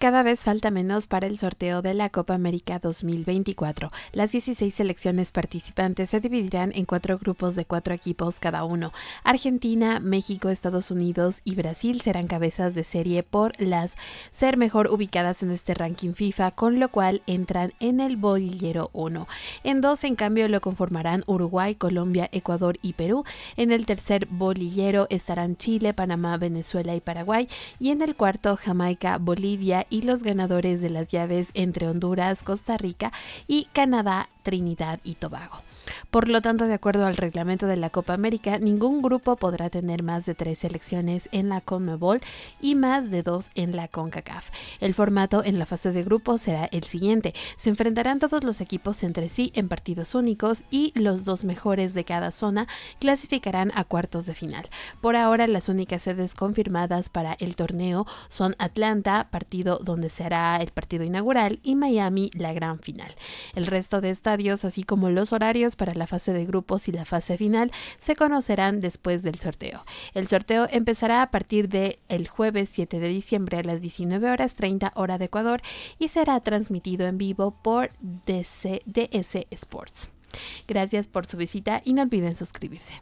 Cada vez falta menos para el sorteo de la Copa América 2024. Las 16 selecciones participantes se dividirán en cuatro grupos de cuatro equipos cada uno. Argentina, México, Estados Unidos y Brasil serán cabezas de serie por las ser mejor ubicadas en este ranking FIFA, con lo cual entran en el bolillero 1. En dos, en cambio, lo conformarán Uruguay, Colombia, Ecuador y Perú. En el tercer bolillero estarán Chile, Panamá, Venezuela y Paraguay. Y en el cuarto, Jamaica, Bolivia y los ganadores de las llaves entre Honduras, Costa Rica y Canadá, Trinidad y Tobago. Por lo tanto, de acuerdo al reglamento de la Copa América, ningún grupo podrá tener más de tres selecciones en la CONMEBOL y más de dos en la CONCACAF. El formato en la fase de grupos será el siguiente. Se enfrentarán todos los equipos entre sí en partidos únicos y los dos mejores de cada zona clasificarán a cuartos de final. Por ahora, las únicas sedes confirmadas para el torneo son Atlanta, partido donde se hará el partido inaugural, y Miami, la gran final. El resto de estadios, así como los horarios, para la fase de grupos y la fase final se conocerán después del sorteo. El sorteo empezará a partir del el jueves 7 de diciembre a las 19 horas 30 hora de Ecuador y será transmitido en vivo por DCDS Sports. Gracias por su visita y no olviden suscribirse.